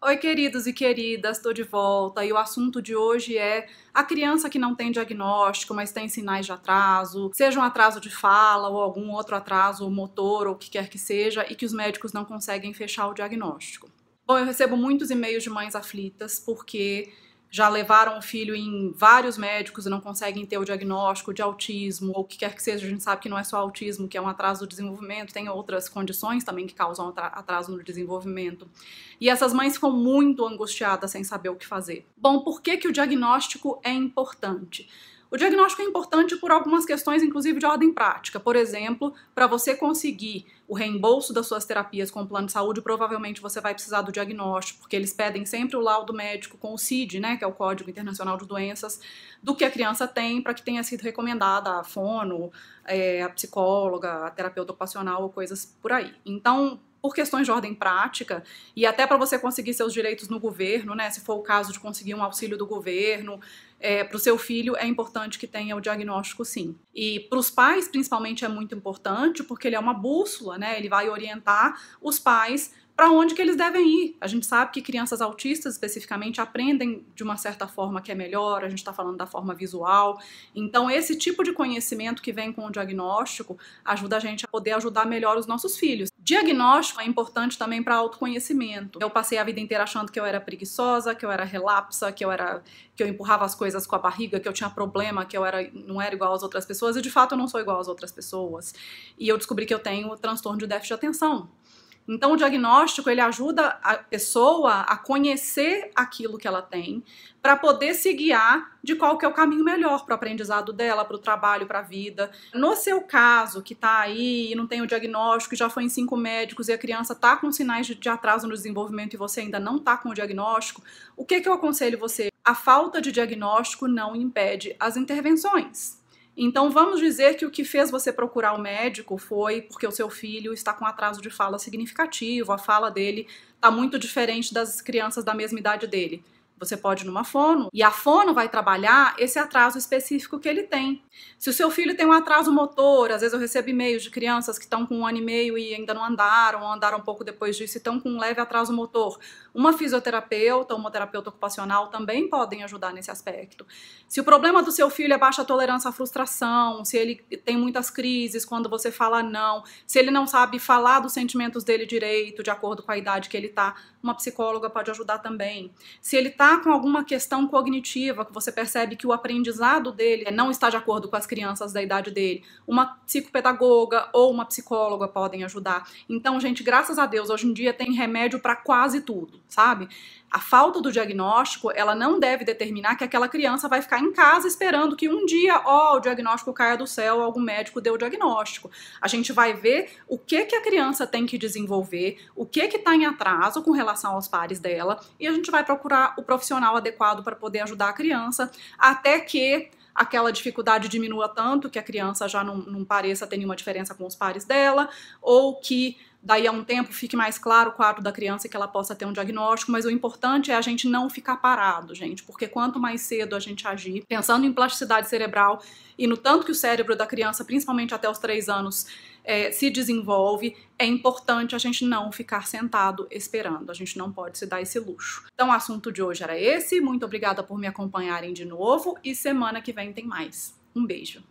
Oi, queridos e queridas, estou de volta e o assunto de hoje é a criança que não tem diagnóstico, mas tem sinais de atraso, seja um atraso de fala ou algum outro atraso motor ou o que quer que seja, e que os médicos não conseguem fechar o diagnóstico. Bom, eu recebo muitos e-mails de mães aflitas porque já levaram o filho em vários médicos e não conseguem ter o diagnóstico de autismo ou o que quer que seja. A gente sabe que não é só autismo, que é um atraso do desenvolvimento, tem outras condições também que causam atraso no desenvolvimento. E essas mães ficam muito angustiadas sem saber o que fazer. Bom, por que, que o diagnóstico é importante? O diagnóstico é importante por algumas questões, inclusive de ordem prática. Por exemplo, para você conseguir o reembolso das suas terapias com o plano de saúde, provavelmente você vai precisar do diagnóstico, porque eles pedem sempre o laudo médico com o CID, né, que é o Código Internacional de Doenças, do que a criança tem para que tenha sido recomendada a fono, é, a psicóloga, a terapeuta ocupacional ou coisas por aí. Então, por questões de ordem prática e até para você conseguir seus direitos no governo, né? Se for o caso de conseguir um auxílio do governo, é, para o seu filho é importante que tenha o diagnóstico, sim. E para os pais, principalmente, é muito importante porque ele é uma bússola, né? Ele vai orientar os pais para onde que eles devem ir. A gente sabe que crianças autistas, especificamente, aprendem de uma certa forma que é melhor, a gente está falando da forma visual. Então, esse tipo de conhecimento que vem com o diagnóstico ajuda a gente a poder ajudar melhor os nossos filhos. Diagnóstico é importante também para autoconhecimento. Eu passei a vida inteira achando que eu era preguiçosa, que eu era relapsa, que eu era que eu empurrava as coisas com a barriga, que eu tinha problema, que eu era não era igual às outras pessoas, e de fato eu não sou igual às outras pessoas. E eu descobri que eu tenho transtorno de déficit de atenção. Então o diagnóstico ele ajuda a pessoa a conhecer aquilo que ela tem para poder se guiar de qual que é o caminho melhor para o aprendizado dela, para o trabalho, para a vida. No seu caso, que está aí e não tem o diagnóstico, já foi em cinco médicos e a criança está com sinais de, atraso no desenvolvimento e você ainda não está com o diagnóstico, o que, que eu aconselho você? A falta de diagnóstico não impede as intervenções. Então, vamos dizer que o que fez você procurar o médico foi porque o seu filho está com atraso de fala significativo, a fala dele está muito diferente das crianças da mesma idade dele. Você pode ir numa fono e a fono vai trabalhar esse atraso específico que ele tem. Se o seu filho tem um atraso motor, às vezes eu recebo e-mails de crianças que estão com um ano e meio e ainda não andaram, ou andaram um pouco depois disso e estão com um leve atraso motor. Uma fisioterapeuta, uma terapeuta ocupacional também podem ajudar nesse aspecto. Se o problema do seu filho é baixa tolerância à frustração, se ele tem muitas crises quando você fala não, se ele não sabe falar dos sentimentos dele direito, de acordo com a idade que ele está, uma psicóloga pode ajudar também. Se ele está está com alguma questão cognitiva, que você percebe que o aprendizado dele é não está de acordo com as crianças da idade dele, uma psicopedagoga ou uma psicóloga podem ajudar. Então, gente, graças a Deus, hoje em dia tem remédio para quase tudo, sabe? A falta do diagnóstico, ela não deve determinar que aquela criança vai ficar em casa esperando que um dia, ó, o diagnóstico caia do céu, algum médico deu o diagnóstico. A gente vai ver o que que a criança tem que desenvolver, o que que tá em atraso com relação aos pares dela, e a gente vai procurar o profissional adequado para poder ajudar a criança, até que aquela dificuldade diminua tanto que a criança já não, não pareça ter nenhuma diferença com os pares dela, ou que daí a um tempo fique mais claro o quadro da criança e que ela possa ter um diagnóstico, mas o importante é a gente não ficar parado, gente, porque quanto mais cedo a gente agir, pensando em plasticidade cerebral e no tanto que o cérebro da criança, principalmente até os três anos, é, se desenvolve, é importante a gente não ficar sentado esperando. A gente não pode se dar esse luxo. Então, o assunto de hoje era esse. Muito obrigada por me acompanharem de novo e semana que vem tem mais. Um beijo.